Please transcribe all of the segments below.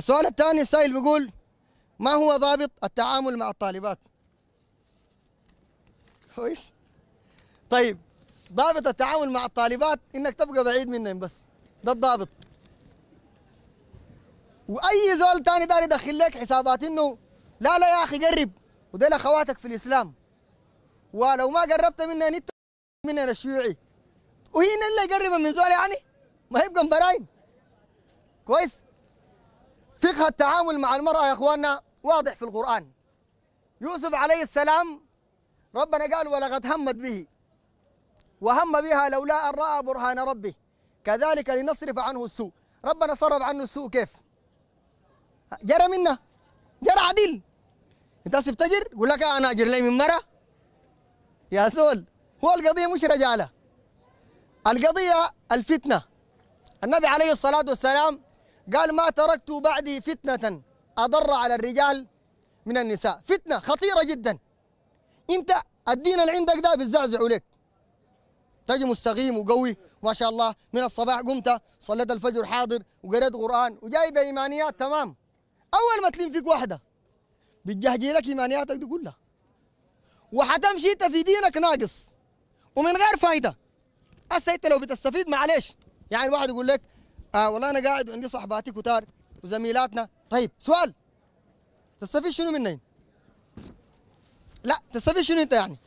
السؤال الثاني السائل بيقول ما هو ضابط التعامل مع الطالبات كويس طيب ضابط التعامل مع الطالبات انك تبقى بعيد منهم بس ده الضابط واي زول ثاني داري يدخل لك حسابات انه لا لا يا اخي قرب وديل اخواتك في الاسلام ولو ما قربت منهم يعني انت منهم الشيوعي وهي اللي يقرب من زول يعني ما يبقى مبراين كويس فقه التعامل مع المرأة يا أخواننا واضح في القرآن يوسف عليه السلام ربنا قال ولقد همت به وهم بها لولا أن رأى برهان ربه كذلك لنصرف عنه السوء ربنا صرف عنه السوء كيف جرى منا جرى عدل انت تجر يقول لك انا اجر لي من مره يا سول هو القضيه مش رجاله القضيه الفتنه النبي عليه الصلاه والسلام قال ما تركت بعدي فتنة أضر على الرجال من النساء فتنة خطيرة جدا أنت الدين اللي عندك ده بتزعزعه لك تجي مستقيم وقوي ما شاء الله من الصباح قمت صليت الفجر حاضر وقريت قرآن وجايب إيمانيات تمام أول ما تلين فيك واحدة بتجهجي لك إيمانياتك دي كلها وحتمشي أنت في دينك ناقص ومن غير فايدة هسه أنت لو بتستفيد معلش يعني واحد يقول لك اه والله انا قاعد وعندي صحباتي كتار وزميلاتنا طيب سؤال تستفيد شنو مني يعني؟ لا تستفيد شنو انت يعني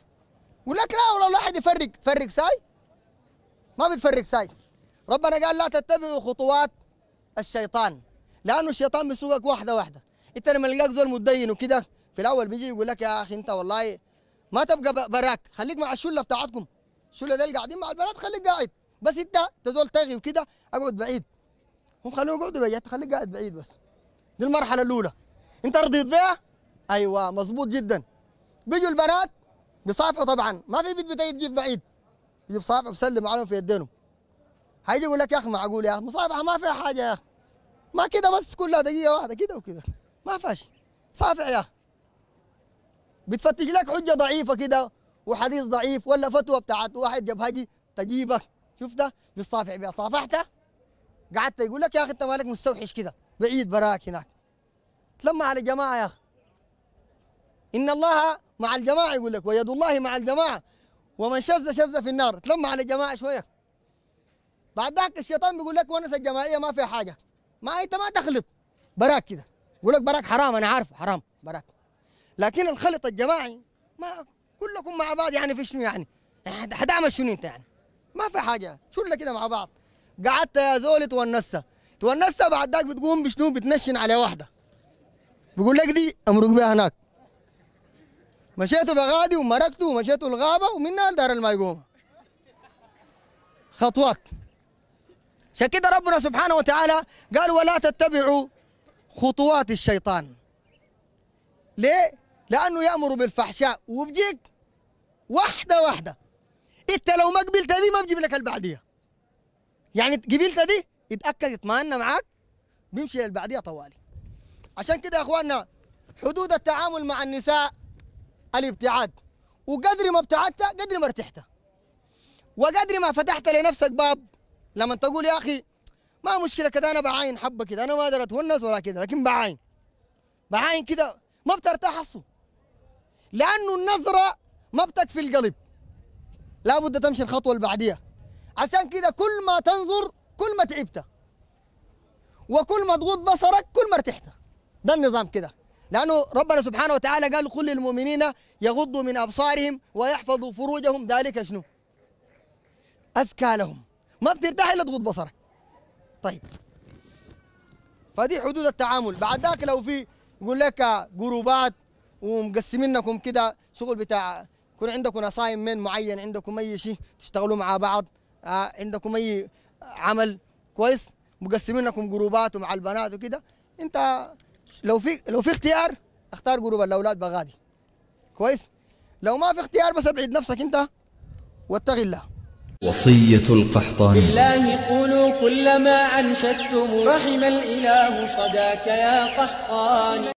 يقول لك لا والله الواحد يفرق تفرق ساي ما بتفرق ساي ربنا قال لا تتبعوا خطوات الشيطان لانه الشيطان بيسوقك واحده واحده انت لما لقاك زول متدين وكده في الاول بيجي يقول لك يا اخي انت والله ما تبقى براك خليك مع الشله بتاعتكم الشله دي قاعدين مع البنات خليك قاعد بس انت تزول تغي وكده اقعد بعيد هم خلوه يقعدوا بعيد خليك قاعد بعيد بس دي المرحله الاولى انت رضيت بيها ايوه مظبوط جدا بيجوا البنات بيصافحوا طبعا ما في بنت بتجي تجيب بعيد يجيب صافح بسلم عليهم في يدينهم هيجي يقول لك يا اخي معقول يا اخي مصافحه ما فيها حاجه يا اخي ما كده بس كلها دقيقه واحده كده وكده ما فيهاش صافح يا اخي بتفتش لك حجه ضعيفه كده وحديث ضعيف ولا فتوى بتاعت واحد جبهجي تجيبك شفتها بتصافع بيها صافحتها قعدت يقول لك يا اخي انت مالك مستوحش كده بعيد براك هناك تلمع على جماعه يا اخي ان الله مع الجماعه يقول لك ويد الله مع الجماعه ومن شذ شذ في النار تلمع على جماعه شويه بعد ذاك الشيطان بيقول لك ونس الجماعيه ما فيها حاجه ما انت ما تخلط براك كده يقول لك براك حرام انا عارف حرام براك لكن الخلط الجماعي ما كلكم مع بعض يعني في شنو يعني حتعمل شنو انت يعني ما في حاجه شله كده مع بعض قعدت يا زول تونست تونست بعد ذاك بتقوم بشنو بتنشن على واحده بيقول لك دي امرق بها هناك مشيته بغادي ومرقت ومشيته الغابه ومنها دار المايقومه خطوات عشان كده ربنا سبحانه وتعالى قال ولا تتبعوا خطوات الشيطان ليه؟ لأنه يأمر بالفحشاء وبجيك واحدة واحدة أنت لو ما قبلت هذه ما بجيب لك البعدية يعني قبيلته دي يتاكد يطمئن معاك بيمشي للبعديه طوالي عشان كده يا اخواننا حدود التعامل مع النساء الابتعاد وقدر ما ابتعدت قدر ما ارتحت وقدر ما فتحت لنفسك باب لما تقول يا اخي ما مشكله كده انا بعاين حبه كده انا ما اقدر اتونس ولا كده لكن بعاين بعاين كده ما بترتاح اصلا لانه النظره ما بتكفي القلب لابد تمشي الخطوه اللي بعديها عشان كده كل ما تنظر كل ما تعبت وكل ما تغض بصرك كل ما ارتحت ده النظام كده لأنه ربنا سبحانه وتعالى قال قل للمؤمنين يغضوا من أبصارهم ويحفظوا فروجهم ذلك شنو أزكى لهم ما بترتاح إلا تغض بصرك طيب فدي حدود التعامل بعد ذاك لو في يقول لك جروبات ومقسمينكم كده شغل بتاع يكون عندكم من معين عندكم اي شيء تشتغلوا مع بعض آه، عندكم اي عمل كويس مقسمين لكم جروبات ومع البنات وكده انت لو في لو في اختيار اختار جروب الاولاد بغادي كويس لو ما في اختيار بس ابعد نفسك انت واتق الله وصية القحطاني بالله قولوا كلما أنشدتم رحم الإله صداك يا قحطاني